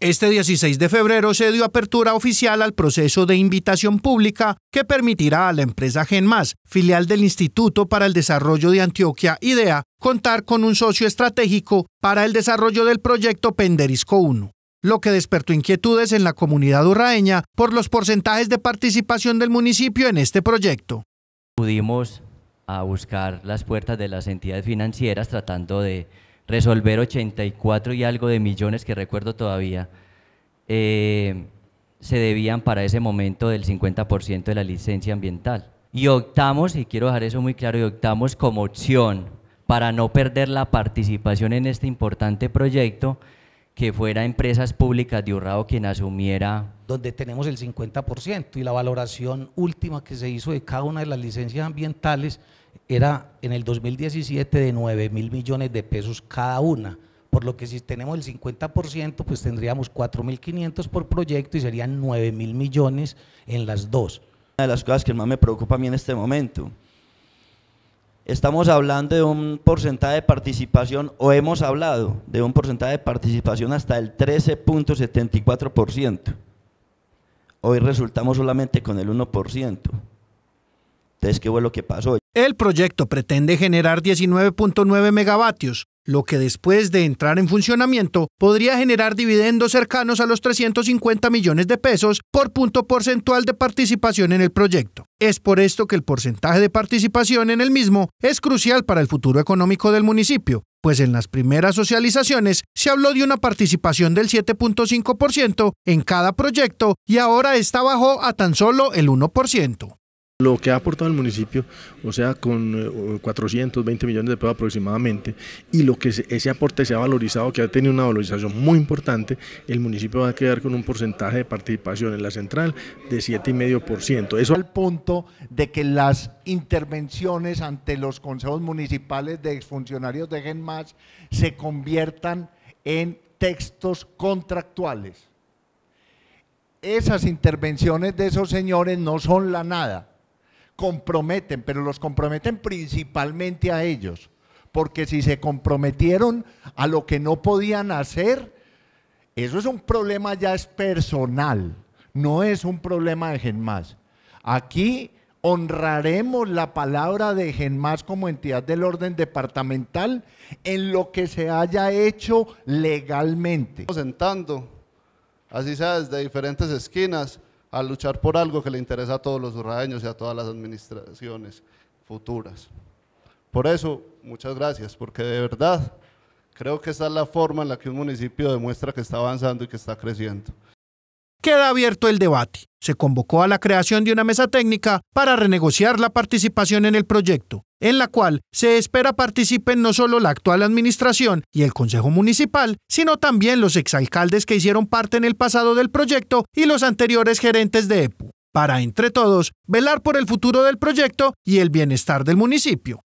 Este 16 de febrero se dio apertura oficial al proceso de invitación pública que permitirá a la empresa GenMás, filial del Instituto para el Desarrollo de Antioquia IDEA, contar con un socio estratégico para el desarrollo del proyecto Penderisco 1 lo que despertó inquietudes en la comunidad urraeña por los porcentajes de participación del municipio en este proyecto. Pudimos buscar las puertas de las entidades financieras tratando de resolver 84 y algo de millones que recuerdo todavía, eh, se debían para ese momento del 50% de la licencia ambiental. Y optamos, y quiero dejar eso muy claro, y optamos como opción para no perder la participación en este importante proyecto, que fuera empresas públicas de Urrao quien asumiera. Donde tenemos el 50% y la valoración última que se hizo de cada una de las licencias ambientales era en el 2017 de 9 mil millones de pesos cada una. Por lo que si tenemos el 50%, pues tendríamos 4.500 por proyecto y serían 9 mil millones en las dos. Una de las cosas que más me preocupa a mí en este momento. Estamos hablando de un porcentaje de participación, o hemos hablado de un porcentaje de participación hasta el 13.74%. Hoy resultamos solamente con el 1%. ¿qué fue lo que pasó? El proyecto pretende generar 19.9 megavatios, lo que después de entrar en funcionamiento podría generar dividendos cercanos a los 350 millones de pesos por punto porcentual de participación en el proyecto. Es por esto que el porcentaje de participación en el mismo es crucial para el futuro económico del municipio, pues en las primeras socializaciones se habló de una participación del 7.5% en cada proyecto y ahora está bajo a tan solo el 1%. Lo que ha aportado el municipio, o sea, con 420 eh, millones de pesos aproximadamente, y lo que ese aporte se ha valorizado, que ha tenido una valorización muy importante, el municipio va a quedar con un porcentaje de participación en la central de 7,5%. Eso al punto de que las intervenciones ante los consejos municipales de exfuncionarios de GENMAS se conviertan en textos contractuales. Esas intervenciones de esos señores no son la nada comprometen, pero los comprometen principalmente a ellos, porque si se comprometieron a lo que no podían hacer, eso es un problema ya es personal, no es un problema de Genmas. Aquí honraremos la palabra de Genmas como entidad del orden departamental en lo que se haya hecho legalmente. Sentando, así sea desde diferentes esquinas, a luchar por algo que le interesa a todos los urraeños y a todas las administraciones futuras. Por eso, muchas gracias, porque de verdad creo que esa es la forma en la que un municipio demuestra que está avanzando y que está creciendo queda abierto el debate. Se convocó a la creación de una mesa técnica para renegociar la participación en el proyecto, en la cual se espera participen no solo la actual administración y el Consejo Municipal, sino también los exalcaldes que hicieron parte en el pasado del proyecto y los anteriores gerentes de EPU, para entre todos velar por el futuro del proyecto y el bienestar del municipio.